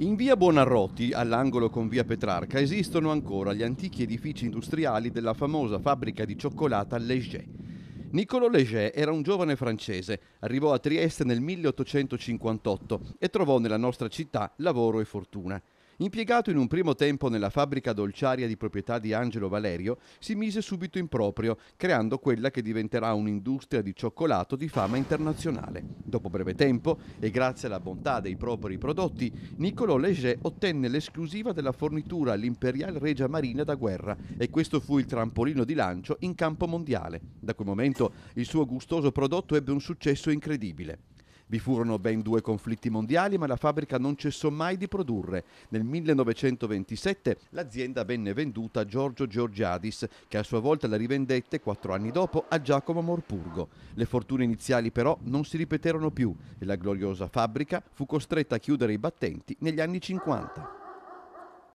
In via Buonarroti, all'angolo con via Petrarca, esistono ancora gli antichi edifici industriali della famosa fabbrica di cioccolata Leger. Niccolò Leger era un giovane francese, arrivò a Trieste nel 1858 e trovò nella nostra città lavoro e fortuna. Impiegato in un primo tempo nella fabbrica dolciaria di proprietà di Angelo Valerio, si mise subito in proprio, creando quella che diventerà un'industria di cioccolato di fama internazionale. Dopo breve tempo, e grazie alla bontà dei propri prodotti, Niccolò Leger ottenne l'esclusiva della fornitura all'Imperial Regia Marina da guerra e questo fu il trampolino di lancio in campo mondiale. Da quel momento il suo gustoso prodotto ebbe un successo incredibile. Vi furono ben due conflitti mondiali, ma la fabbrica non cessò mai di produrre. Nel 1927 l'azienda venne venduta a Giorgio Georgiadis, che a sua volta la rivendette quattro anni dopo a Giacomo Morpurgo. Le fortune iniziali però non si ripeterono più e la gloriosa fabbrica fu costretta a chiudere i battenti negli anni 50.